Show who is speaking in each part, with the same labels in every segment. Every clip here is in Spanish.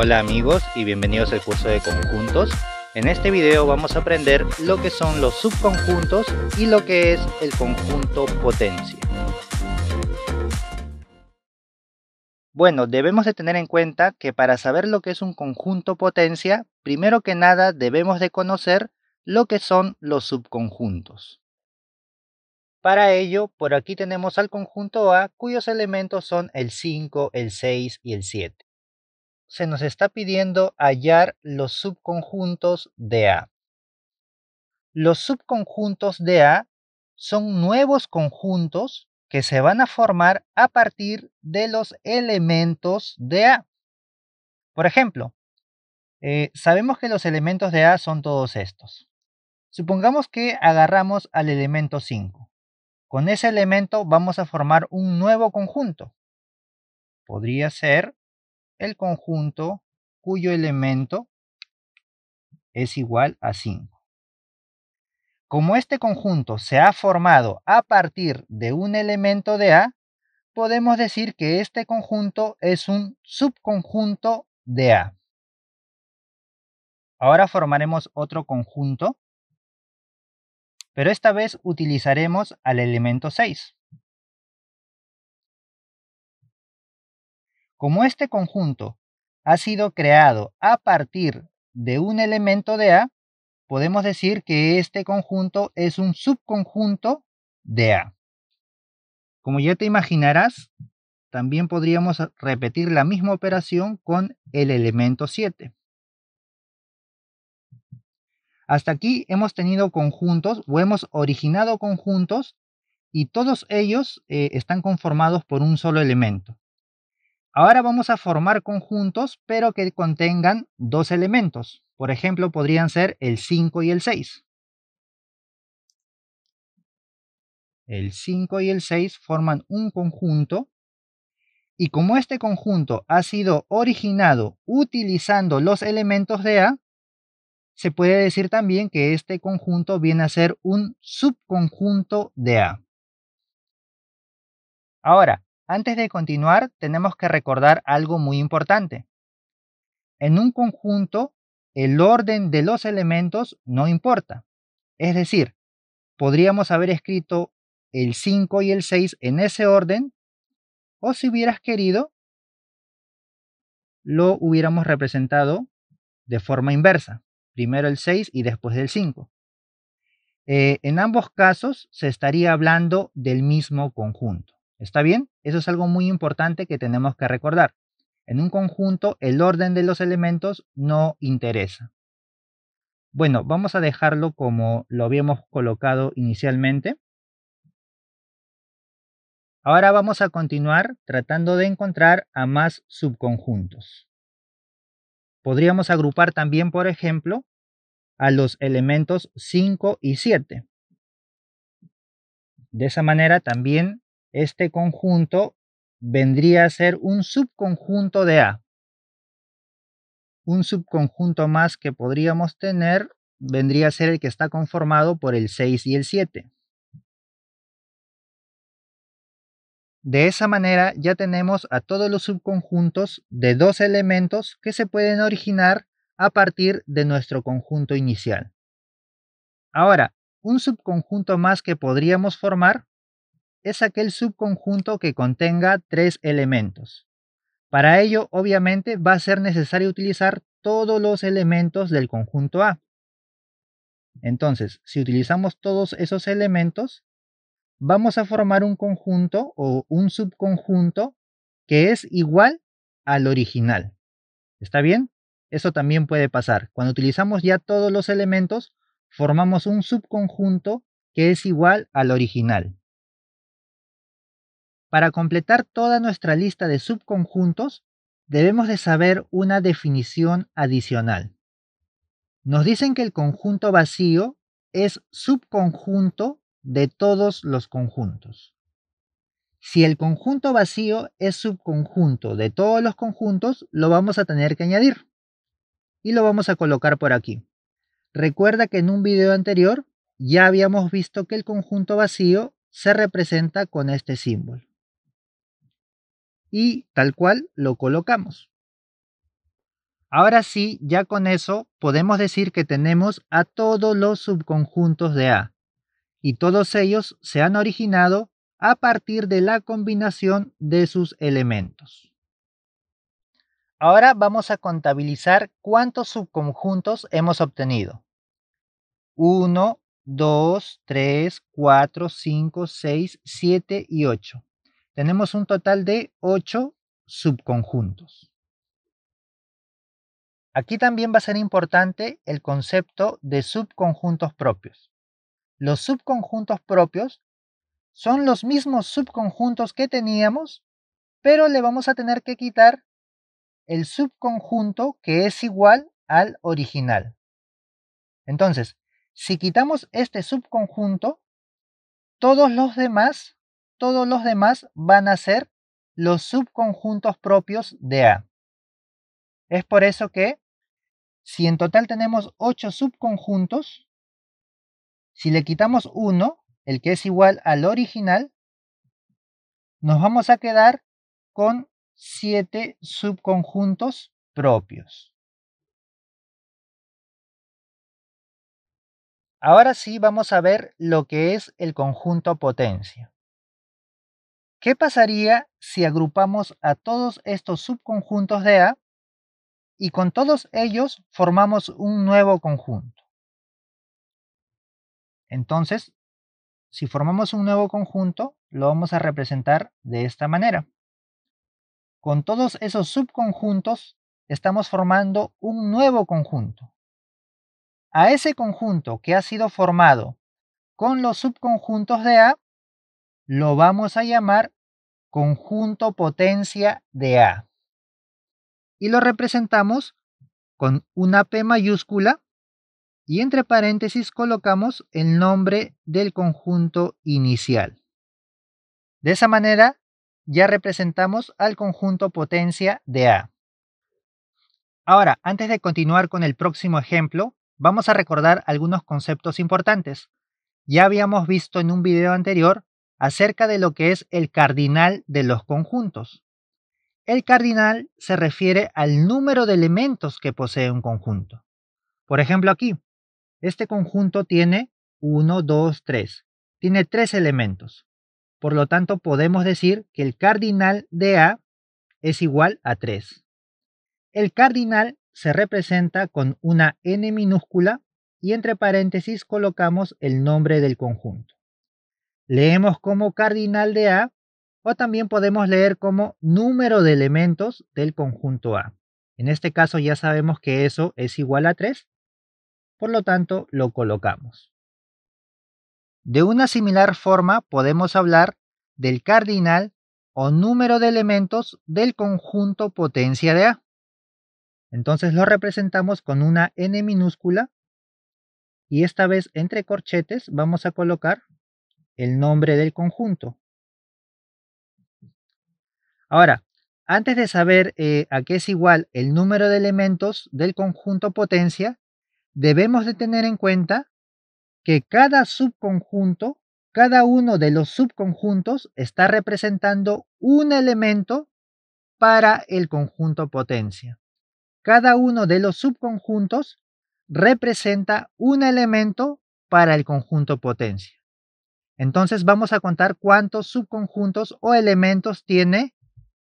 Speaker 1: Hola amigos y bienvenidos al curso de conjuntos. En este video vamos a aprender lo que son los subconjuntos y lo que es el conjunto potencia. Bueno, debemos de tener en cuenta que para saber lo que es un conjunto potencia, primero que nada debemos de conocer lo que son los subconjuntos. Para ello, por aquí tenemos al conjunto A, cuyos elementos son el 5, el 6 y el 7 se nos está pidiendo hallar los subconjuntos de A. Los subconjuntos de A son nuevos conjuntos que se van a formar a partir de los elementos de A. Por ejemplo, eh, sabemos que los elementos de A son todos estos. Supongamos que agarramos al elemento 5. Con ese elemento vamos a formar un nuevo conjunto. Podría ser el conjunto cuyo elemento es igual a 5. Como este conjunto se ha formado a partir de un elemento de A, podemos decir que este conjunto es un subconjunto de A. Ahora formaremos otro conjunto, pero esta vez utilizaremos al elemento 6. Como este conjunto ha sido creado a partir de un elemento de A, podemos decir que este conjunto es un subconjunto de A. Como ya te imaginarás, también podríamos repetir la misma operación con el elemento 7. Hasta aquí hemos tenido conjuntos o hemos originado conjuntos y todos ellos eh, están conformados por un solo elemento. Ahora vamos a formar conjuntos, pero que contengan dos elementos. Por ejemplo, podrían ser el 5 y el 6. El 5 y el 6 forman un conjunto. Y como este conjunto ha sido originado utilizando los elementos de A, se puede decir también que este conjunto viene a ser un subconjunto de A. Ahora, antes de continuar, tenemos que recordar algo muy importante. En un conjunto, el orden de los elementos no importa. Es decir, podríamos haber escrito el 5 y el 6 en ese orden, o si hubieras querido, lo hubiéramos representado de forma inversa, primero el 6 y después el 5. Eh, en ambos casos se estaría hablando del mismo conjunto. ¿Está bien? Eso es algo muy importante que tenemos que recordar. En un conjunto, el orden de los elementos no interesa. Bueno, vamos a dejarlo como lo habíamos colocado inicialmente. Ahora vamos a continuar tratando de encontrar a más subconjuntos. Podríamos agrupar también, por ejemplo, a los elementos 5 y 7. De esa manera también este conjunto vendría a ser un subconjunto de A. Un subconjunto más que podríamos tener vendría a ser el que está conformado por el 6 y el 7. De esa manera ya tenemos a todos los subconjuntos de dos elementos que se pueden originar a partir de nuestro conjunto inicial. Ahora, un subconjunto más que podríamos formar es aquel subconjunto que contenga tres elementos. Para ello, obviamente, va a ser necesario utilizar todos los elementos del conjunto A. Entonces, si utilizamos todos esos elementos, vamos a formar un conjunto o un subconjunto que es igual al original. ¿Está bien? Eso también puede pasar. Cuando utilizamos ya todos los elementos, formamos un subconjunto que es igual al original. Para completar toda nuestra lista de subconjuntos, debemos de saber una definición adicional. Nos dicen que el conjunto vacío es subconjunto de todos los conjuntos. Si el conjunto vacío es subconjunto de todos los conjuntos, lo vamos a tener que añadir. Y lo vamos a colocar por aquí. Recuerda que en un video anterior ya habíamos visto que el conjunto vacío se representa con este símbolo y tal cual lo colocamos. Ahora sí, ya con eso podemos decir que tenemos a todos los subconjuntos de A, y todos ellos se han originado a partir de la combinación de sus elementos. Ahora vamos a contabilizar cuántos subconjuntos hemos obtenido. 1, 2, 3, 4, 5, 6, 7 y 8 tenemos un total de 8 subconjuntos. Aquí también va a ser importante el concepto de subconjuntos propios. Los subconjuntos propios son los mismos subconjuntos que teníamos, pero le vamos a tener que quitar el subconjunto que es igual al original. Entonces, si quitamos este subconjunto, todos los demás todos los demás van a ser los subconjuntos propios de A. Es por eso que si en total tenemos 8 subconjuntos, si le quitamos 1, el que es igual al original, nos vamos a quedar con 7 subconjuntos propios. Ahora sí vamos a ver lo que es el conjunto potencia. ¿Qué pasaría si agrupamos a todos estos subconjuntos de A y con todos ellos formamos un nuevo conjunto? Entonces, si formamos un nuevo conjunto, lo vamos a representar de esta manera. Con todos esos subconjuntos, estamos formando un nuevo conjunto. A ese conjunto que ha sido formado con los subconjuntos de A, lo vamos a llamar conjunto potencia de A. Y lo representamos con una P mayúscula y entre paréntesis colocamos el nombre del conjunto inicial. De esa manera ya representamos al conjunto potencia de A. Ahora, antes de continuar con el próximo ejemplo, vamos a recordar algunos conceptos importantes. Ya habíamos visto en un video anterior acerca de lo que es el cardinal de los conjuntos. El cardinal se refiere al número de elementos que posee un conjunto. Por ejemplo, aquí, este conjunto tiene 1, 2, 3. Tiene tres elementos. Por lo tanto, podemos decir que el cardinal de A es igual a 3. El cardinal se representa con una n minúscula y entre paréntesis colocamos el nombre del conjunto leemos como cardinal de A o también podemos leer como número de elementos del conjunto A. En este caso ya sabemos que eso es igual a 3, por lo tanto lo colocamos. De una similar forma podemos hablar del cardinal o número de elementos del conjunto potencia de A. Entonces lo representamos con una n minúscula y esta vez entre corchetes vamos a colocar el nombre del conjunto. Ahora, antes de saber eh, a qué es igual el número de elementos del conjunto potencia, debemos de tener en cuenta que cada subconjunto, cada uno de los subconjuntos está representando un elemento para el conjunto potencia. Cada uno de los subconjuntos representa un elemento para el conjunto potencia. Entonces vamos a contar cuántos subconjuntos o elementos tiene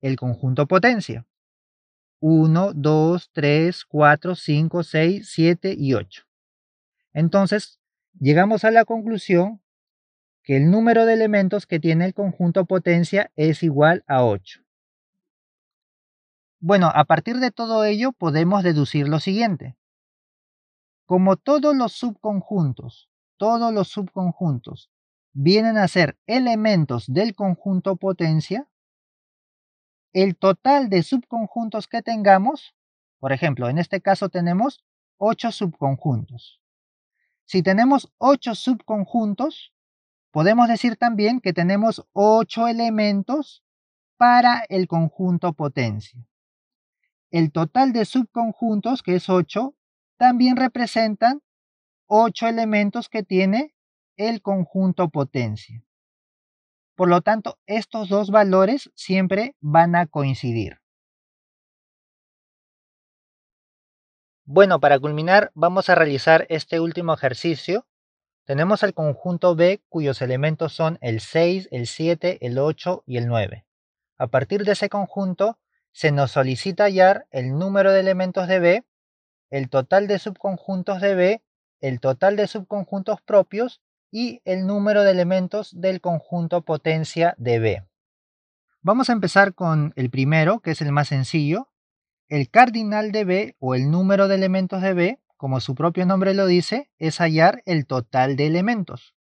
Speaker 1: el conjunto potencia. 1, 2, 3, 4, 5, 6, 7 y 8. Entonces, llegamos a la conclusión que el número de elementos que tiene el conjunto potencia es igual a 8. Bueno, a partir de todo ello podemos deducir lo siguiente. Como todos los subconjuntos, todos los subconjuntos vienen a ser elementos del conjunto potencia, el total de subconjuntos que tengamos, por ejemplo, en este caso tenemos 8 subconjuntos. Si tenemos 8 subconjuntos, podemos decir también que tenemos 8 elementos para el conjunto potencia. El total de subconjuntos, que es 8, también representan 8 elementos que tiene el conjunto potencia. Por lo tanto, estos dos valores siempre van a coincidir. Bueno, para culminar, vamos a realizar este último ejercicio. Tenemos el conjunto B cuyos elementos son el 6, el 7, el 8 y el 9. A partir de ese conjunto, se nos solicita hallar el número de elementos de B, el total de subconjuntos de B, el total de subconjuntos propios y el número de elementos del conjunto potencia de B. Vamos a empezar con el primero, que es el más sencillo, el cardinal de B o el número de elementos de B, como su propio nombre lo dice, es hallar el total de elementos.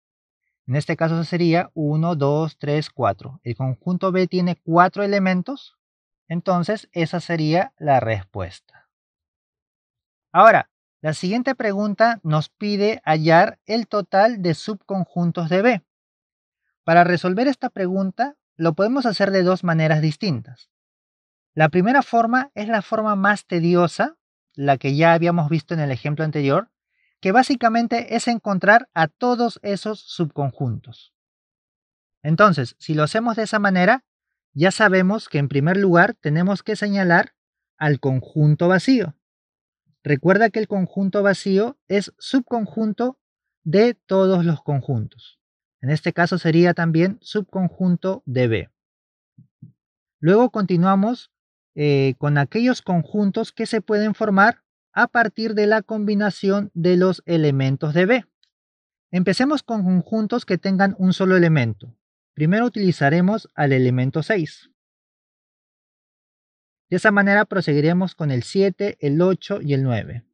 Speaker 1: En este caso sería 1, 2, 3, 4. El conjunto B tiene 4 elementos, entonces esa sería la respuesta. Ahora, la siguiente pregunta nos pide hallar el total de subconjuntos de B. Para resolver esta pregunta, lo podemos hacer de dos maneras distintas. La primera forma es la forma más tediosa, la que ya habíamos visto en el ejemplo anterior, que básicamente es encontrar a todos esos subconjuntos. Entonces, si lo hacemos de esa manera, ya sabemos que en primer lugar tenemos que señalar al conjunto vacío. Recuerda que el conjunto vacío es subconjunto de todos los conjuntos. En este caso sería también subconjunto de B. Luego continuamos eh, con aquellos conjuntos que se pueden formar a partir de la combinación de los elementos de B. Empecemos con conjuntos que tengan un solo elemento. Primero utilizaremos al elemento 6. De esa manera proseguiremos con el 7, el 8 y el 9.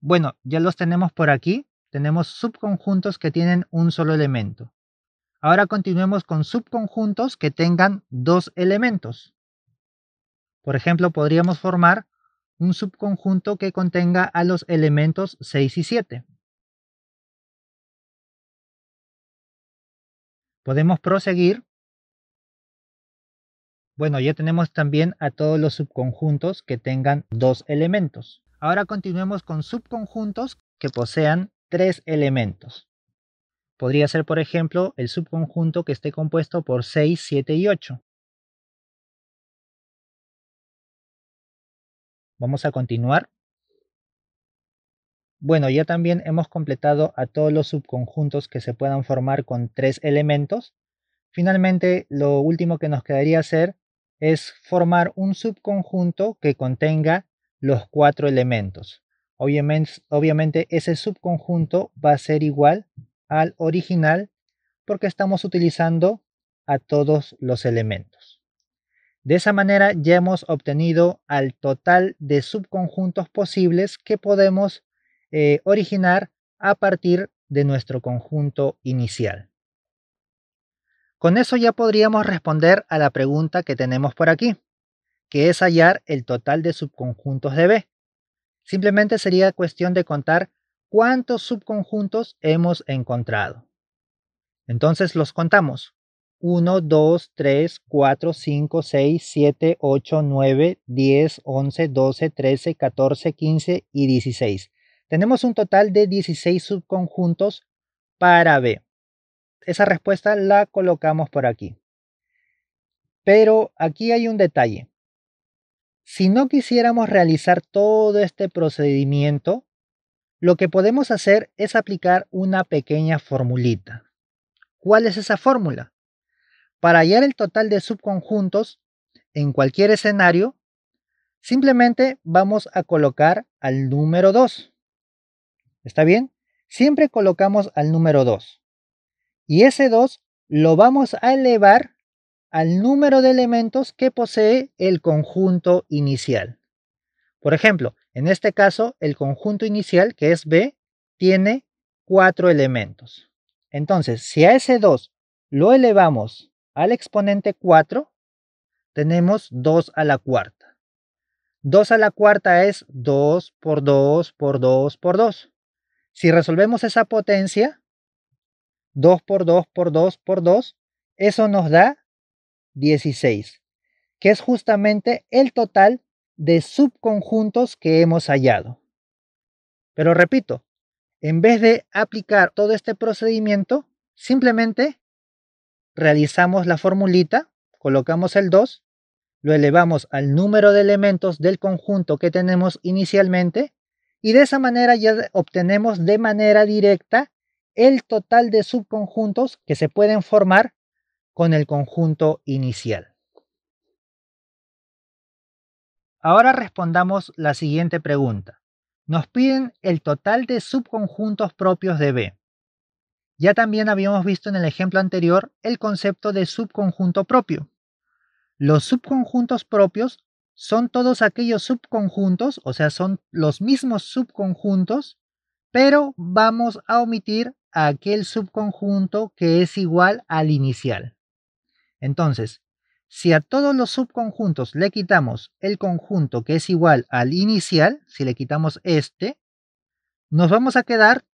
Speaker 1: Bueno, ya los tenemos por aquí. Tenemos subconjuntos que tienen un solo elemento. Ahora continuemos con subconjuntos que tengan dos elementos. Por ejemplo, podríamos formar un subconjunto que contenga a los elementos 6 y 7. Podemos proseguir bueno, ya tenemos también a todos los subconjuntos que tengan dos elementos. Ahora continuemos con subconjuntos que posean tres elementos. Podría ser, por ejemplo, el subconjunto que esté compuesto por 6, 7 y 8. Vamos a continuar. Bueno, ya también hemos completado a todos los subconjuntos que se puedan formar con tres elementos. Finalmente, lo último que nos quedaría hacer es formar un subconjunto que contenga los cuatro elementos. Obviamente, ese subconjunto va a ser igual al original porque estamos utilizando a todos los elementos. De esa manera ya hemos obtenido al total de subconjuntos posibles que podemos eh, originar a partir de nuestro conjunto inicial. Con eso ya podríamos responder a la pregunta que tenemos por aquí, que es hallar el total de subconjuntos de B. Simplemente sería cuestión de contar cuántos subconjuntos hemos encontrado. Entonces los contamos. 1, 2, 3, 4, 5, 6, 7, 8, 9, 10, 11, 12, 13, 14, 15 y 16. Tenemos un total de 16 subconjuntos para B esa respuesta la colocamos por aquí. Pero aquí hay un detalle. Si no quisiéramos realizar todo este procedimiento, lo que podemos hacer es aplicar una pequeña formulita. ¿Cuál es esa fórmula? Para hallar el total de subconjuntos en cualquier escenario, simplemente vamos a colocar al número 2. ¿Está bien? Siempre colocamos al número 2. Y ese 2 lo vamos a elevar al número de elementos que posee el conjunto inicial. Por ejemplo, en este caso, el conjunto inicial, que es B, tiene 4 elementos. Entonces, si a ese 2 lo elevamos al exponente 4, tenemos 2 a la cuarta. 2 a la cuarta es 2 por 2 por 2 por 2. Si resolvemos esa potencia, 2 por 2 por 2 por 2, eso nos da 16, que es justamente el total de subconjuntos que hemos hallado. Pero repito, en vez de aplicar todo este procedimiento, simplemente realizamos la formulita, colocamos el 2, lo elevamos al número de elementos del conjunto que tenemos inicialmente y de esa manera ya obtenemos de manera directa el total de subconjuntos que se pueden formar con el conjunto inicial. Ahora respondamos la siguiente pregunta. Nos piden el total de subconjuntos propios de B. Ya también habíamos visto en el ejemplo anterior el concepto de subconjunto propio. Los subconjuntos propios son todos aquellos subconjuntos, o sea, son los mismos subconjuntos pero vamos a omitir aquel subconjunto que es igual al inicial. Entonces, si a todos los subconjuntos le quitamos el conjunto que es igual al inicial, si le quitamos este, nos vamos a quedar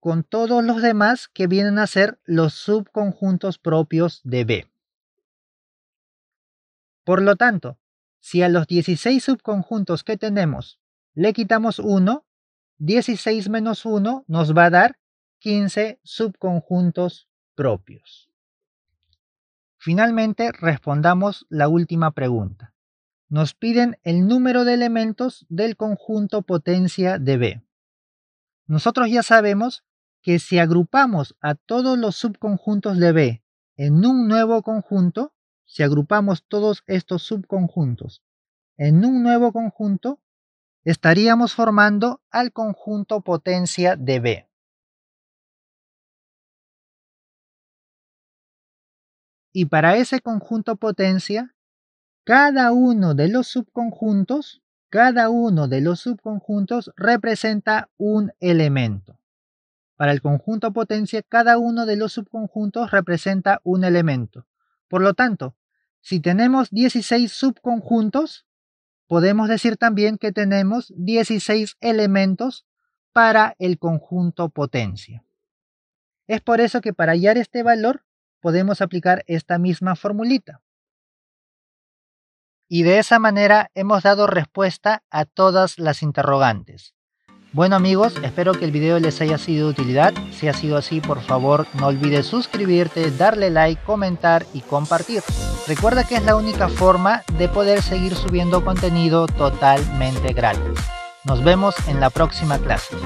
Speaker 1: con todos los demás que vienen a ser los subconjuntos propios de B. Por lo tanto, si a los 16 subconjuntos que tenemos le quitamos uno, 16 menos 1 nos va a dar 15 subconjuntos propios. Finalmente, respondamos la última pregunta. Nos piden el número de elementos del conjunto potencia de B. Nosotros ya sabemos que si agrupamos a todos los subconjuntos de B en un nuevo conjunto, si agrupamos todos estos subconjuntos en un nuevo conjunto, estaríamos formando al conjunto potencia de B. Y para ese conjunto potencia, cada uno de los subconjuntos, cada uno de los subconjuntos representa un elemento. Para el conjunto potencia, cada uno de los subconjuntos representa un elemento. Por lo tanto, si tenemos 16 subconjuntos, Podemos decir también que tenemos 16 elementos para el conjunto potencia. Es por eso que para hallar este valor podemos aplicar esta misma formulita. Y de esa manera hemos dado respuesta a todas las interrogantes. Bueno amigos, espero que el video les haya sido de utilidad. Si ha sido así, por favor no olvides suscribirte, darle like, comentar y compartir. Recuerda que es la única forma de poder seguir subiendo contenido totalmente gratis. Nos vemos en la próxima clase.